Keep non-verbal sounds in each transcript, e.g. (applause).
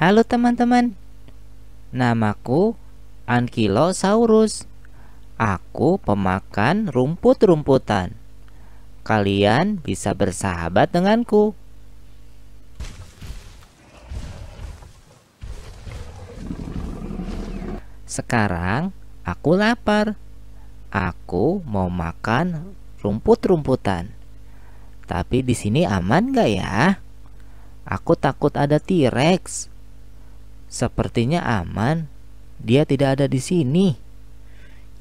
Halo teman-teman, namaku Ankylosaurus. Aku pemakan rumput-rumputan. Kalian bisa bersahabat denganku. Sekarang aku lapar. Aku mau makan rumput-rumputan. Tapi di sini aman gak ya? Aku takut ada T-Rex. Sepertinya aman. Dia tidak ada di sini.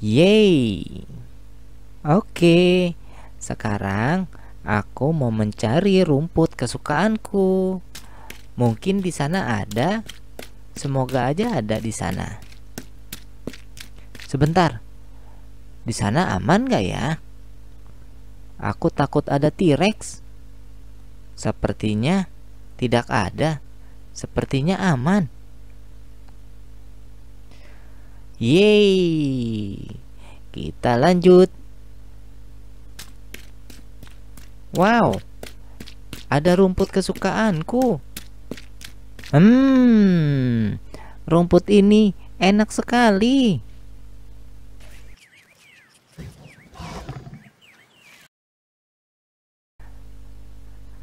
Yeay. Oke. Sekarang aku mau mencari rumput kesukaanku. Mungkin di sana ada. Semoga aja ada di sana. Sebentar. Di sana aman gak ya? Aku takut ada T-Rex. Sepertinya tidak ada. Sepertinya aman. Yeay. Kita lanjut. Wow. Ada rumput kesukaanku. Hmm. Rumput ini enak sekali.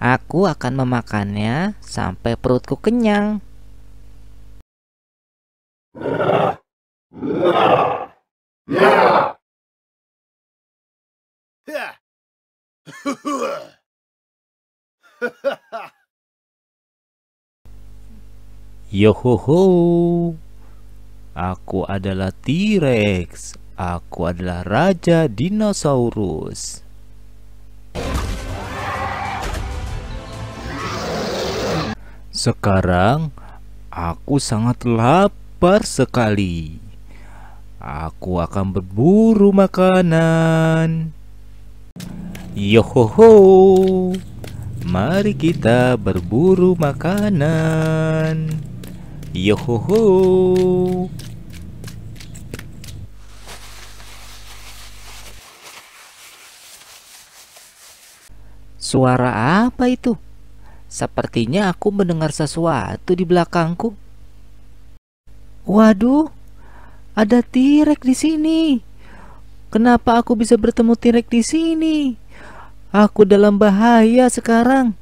Aku akan memakannya sampai perutku kenyang. (laughs) Yo Yohoho, aku adalah T-Rex, aku adalah Raja Dinosaurus. Sekarang aku sangat lapar sekali. Aku akan berburu makanan. Yohoho. Mari kita berburu makanan. Yohoho. Suara apa itu? Sepertinya aku mendengar sesuatu di belakangku. Waduh, ada Tirek di sini. Kenapa aku bisa bertemu Tirek di sini? Aku dalam bahaya sekarang.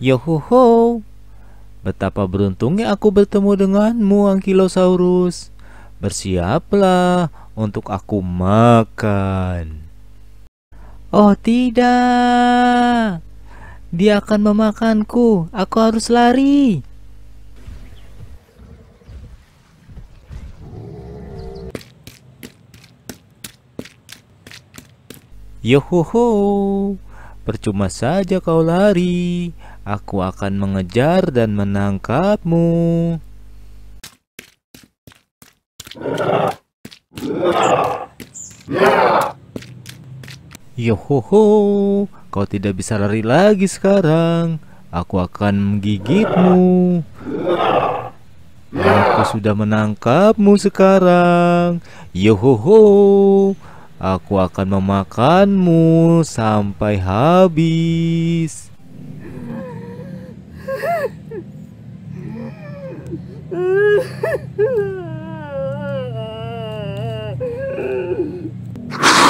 Yohoho. Betapa beruntungnya aku bertemu denganmu Ankylosaurus. Bersiaplah untuk aku makan. Oh tidak, dia akan memakanku. Aku harus lari. Yohoho, percuma saja kau lari. Aku akan mengejar dan menangkapmu. Ah. Yohoho, kau tidak bisa lari lagi sekarang. Aku akan menggigitmu. Aku sudah menangkapmu sekarang. Yohoho, aku akan memakanmu sampai habis. (laughs)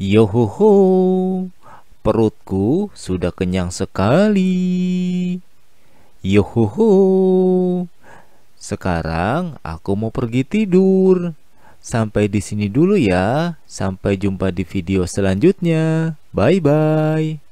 Yohoho, perutku sudah kenyang sekali. Yohoho, sekarang aku mau pergi tidur. Sampai di sini dulu ya. Sampai jumpa di video selanjutnya. Bye bye.